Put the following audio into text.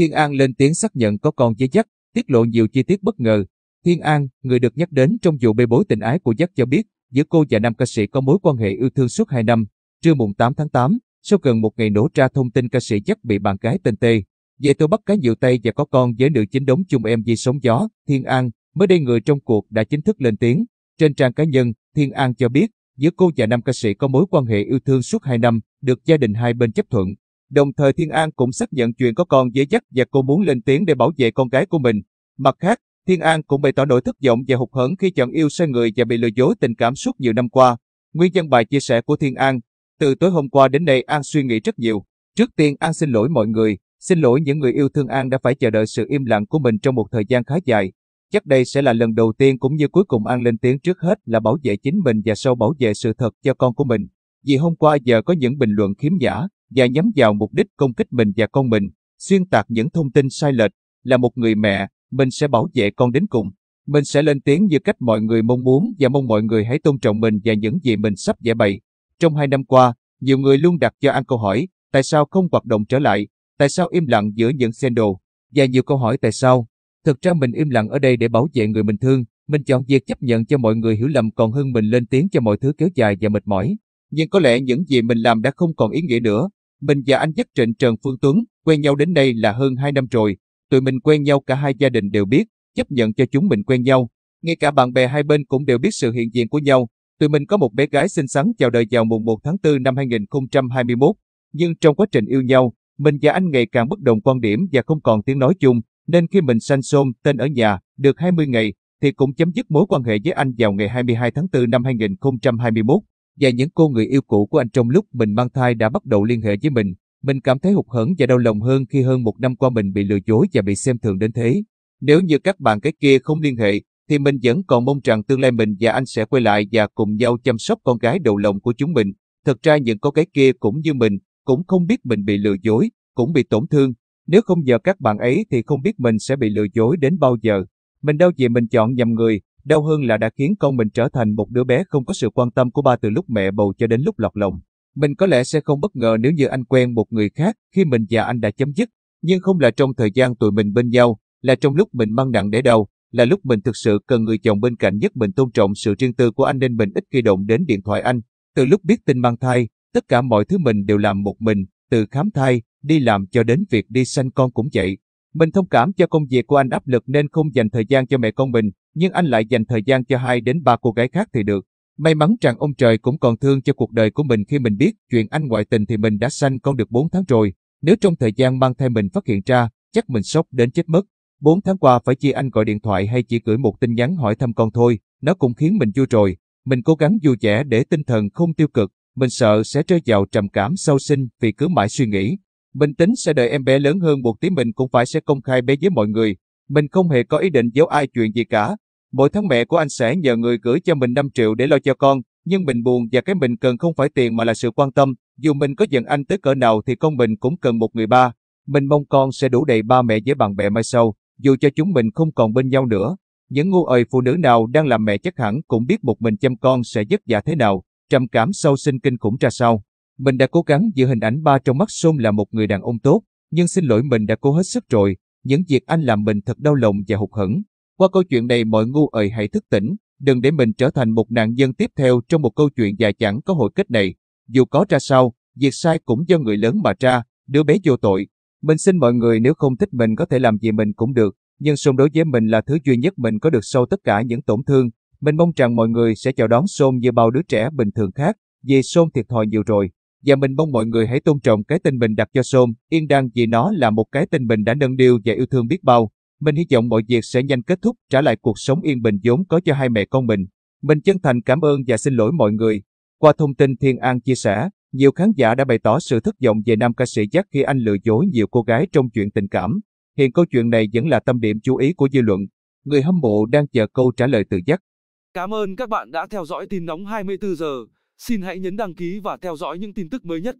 Thiên An lên tiếng xác nhận có con với Jack, tiết lộ nhiều chi tiết bất ngờ. Thiên An, người được nhắc đến trong vụ bê bối tình ái của Jack cho biết, giữa cô và nam ca sĩ có mối quan hệ yêu thương suốt 2 năm. Trưa mùng 8 tháng 8, sau gần một ngày nổ ra thông tin ca sĩ Jack bị bạn gái tên T. Về tôi bắt cái nhiều tay và có con với nữ chính đóng chung em vì sống gió, Thiên An, mới đây người trong cuộc đã chính thức lên tiếng. Trên trang cá nhân, Thiên An cho biết, giữa cô và nam ca sĩ có mối quan hệ yêu thương suốt 2 năm, được gia đình hai bên chấp thuận. Đồng thời Thiên An cũng xác nhận chuyện có con dễ dắt và cô muốn lên tiếng để bảo vệ con gái của mình. Mặt khác, Thiên An cũng bày tỏ nỗi thất vọng và hụt hẫng khi chọn yêu sai người và bị lừa dối tình cảm suốt nhiều năm qua. Nguyên nhân bài chia sẻ của Thiên An, từ tối hôm qua đến nay An suy nghĩ rất nhiều. Trước tiên An xin lỗi mọi người, xin lỗi những người yêu thương An đã phải chờ đợi sự im lặng của mình trong một thời gian khá dài. Chắc đây sẽ là lần đầu tiên cũng như cuối cùng An lên tiếng trước hết là bảo vệ chính mình và sau bảo vệ sự thật cho con của mình. Vì hôm qua giờ có những bình luận khiếm nhã, và nhắm vào mục đích công kích mình và con mình, xuyên tạc những thông tin sai lệch. Là một người mẹ, mình sẽ bảo vệ con đến cùng. Mình sẽ lên tiếng như cách mọi người mong muốn và mong mọi người hãy tôn trọng mình và những gì mình sắp giải bày. Trong hai năm qua, nhiều người luôn đặt cho An câu hỏi, tại sao không hoạt động trở lại, tại sao im lặng giữa những scandal, và nhiều câu hỏi tại sao. Thực ra mình im lặng ở đây để bảo vệ người mình thương, mình chọn việc chấp nhận cho mọi người hiểu lầm còn hơn mình lên tiếng cho mọi thứ kéo dài và mệt mỏi. Nhưng có lẽ những gì mình làm đã không còn ý nghĩa nữa, mình và anh dắt Trịnh Trần Phương Tuấn quen nhau đến đây là hơn 2 năm rồi. Tụi mình quen nhau cả hai gia đình đều biết, chấp nhận cho chúng mình quen nhau. Ngay cả bạn bè hai bên cũng đều biết sự hiện diện của nhau. Tụi mình có một bé gái xinh xắn chào đời vào mùng 1 tháng 4 năm 2021. Nhưng trong quá trình yêu nhau, mình và anh ngày càng bất đồng quan điểm và không còn tiếng nói chung. Nên khi mình sanh xôn tên ở nhà được 20 ngày, thì cũng chấm dứt mối quan hệ với anh vào ngày 22 tháng 4 năm 2021 và những cô người yêu cũ của anh trong lúc mình mang thai đã bắt đầu liên hệ với mình. Mình cảm thấy hụt hẫng và đau lòng hơn khi hơn một năm qua mình bị lừa dối và bị xem thường đến thế. Nếu như các bạn cái kia không liên hệ, thì mình vẫn còn mong rằng tương lai mình và anh sẽ quay lại và cùng nhau chăm sóc con gái đầu lòng của chúng mình. Thật ra những cô gái kia cũng như mình, cũng không biết mình bị lừa dối, cũng bị tổn thương. Nếu không nhờ các bạn ấy thì không biết mình sẽ bị lừa dối đến bao giờ. Mình đâu vì mình chọn nhầm người, Đau hơn là đã khiến con mình trở thành một đứa bé không có sự quan tâm của ba từ lúc mẹ bầu cho đến lúc lọt lòng. Mình có lẽ sẽ không bất ngờ nếu như anh quen một người khác khi mình và anh đã chấm dứt, nhưng không là trong thời gian tụi mình bên nhau, là trong lúc mình mang nặng để đầu, là lúc mình thực sự cần người chồng bên cạnh nhất mình tôn trọng sự riêng tư của anh nên mình ít khi động đến điện thoại anh. Từ lúc biết tin mang thai, tất cả mọi thứ mình đều làm một mình, từ khám thai, đi làm cho đến việc đi sanh con cũng vậy. Mình thông cảm cho công việc của anh áp lực nên không dành thời gian cho mẹ con mình, nhưng anh lại dành thời gian cho hai đến ba cô gái khác thì được. May mắn rằng ông trời cũng còn thương cho cuộc đời của mình khi mình biết chuyện anh ngoại tình thì mình đã sanh con được 4 tháng rồi. Nếu trong thời gian mang thai mình phát hiện ra, chắc mình sốc đến chết mất. 4 tháng qua phải chi anh gọi điện thoại hay chỉ gửi một tin nhắn hỏi thăm con thôi, nó cũng khiến mình vui rồi. Mình cố gắng vui vẻ để tinh thần không tiêu cực, mình sợ sẽ rơi vào trầm cảm sau sinh vì cứ mãi suy nghĩ, mình tính sẽ đợi em bé lớn hơn một tí mình cũng phải sẽ công khai bé với mọi người. Mình không hề có ý định giấu ai chuyện gì cả. Mỗi tháng mẹ của anh sẽ nhờ người gửi cho mình 5 triệu để lo cho con, nhưng mình buồn và cái mình cần không phải tiền mà là sự quan tâm. Dù mình có giận anh tới cỡ nào thì con mình cũng cần một người ba. Mình mong con sẽ đủ đầy ba mẹ với bạn bè mai sau, dù cho chúng mình không còn bên nhau nữa. Những ngu ơi phụ nữ nào đang làm mẹ chắc hẳn cũng biết một mình chăm con sẽ vất vả thế nào, trầm cảm sâu, sinh kinh khủng ra sao. Mình đã cố gắng giữ hình ảnh ba trong mắt Sôn là một người đàn ông tốt, nhưng xin lỗi mình đã cố hết sức rồi, những việc anh làm mình thật đau lòng và hụt hẫng. Qua câu chuyện này mọi ngu ơi hãy thức tỉnh, đừng để mình trở thành một nạn nhân tiếp theo trong một câu chuyện dài chẳng có hồi kết này. Dù có ra sao, việc sai cũng do người lớn mà ra, đứa bé vô tội. Mình xin mọi người nếu không thích mình có thể làm gì mình cũng được, nhưng Sôn đối với mình là thứ duy nhất mình có được sau tất cả những tổn thương. Mình mong rằng mọi người sẽ chào đón Sôn như bao đứa trẻ bình thường khác, vì Sôn thiệt thòi nhiều rồi và mình mong mọi người hãy tôn trọng cái tên mình đặt cho Sôm, Yên đang vì nó là một cái tên mình đã nâng niu và yêu thương biết bao. Mình hy vọng mọi việc sẽ nhanh kết thúc, trả lại cuộc sống yên bình vốn có cho hai mẹ con mình. Mình chân thành cảm ơn và xin lỗi mọi người. Qua thông tin Thiên An chia sẻ, nhiều khán giả đã bày tỏ sự thất vọng về nam ca sĩ Jack khi anh lừa dối nhiều cô gái trong chuyện tình cảm. Hiện câu chuyện này vẫn là tâm điểm chú ý của dư luận. Người hâm mộ đang chờ câu trả lời từ Jack. Cảm ơn các bạn đã theo dõi tin nóng 24 giờ. Xin hãy nhấn đăng ký và theo dõi những tin tức mới nhất.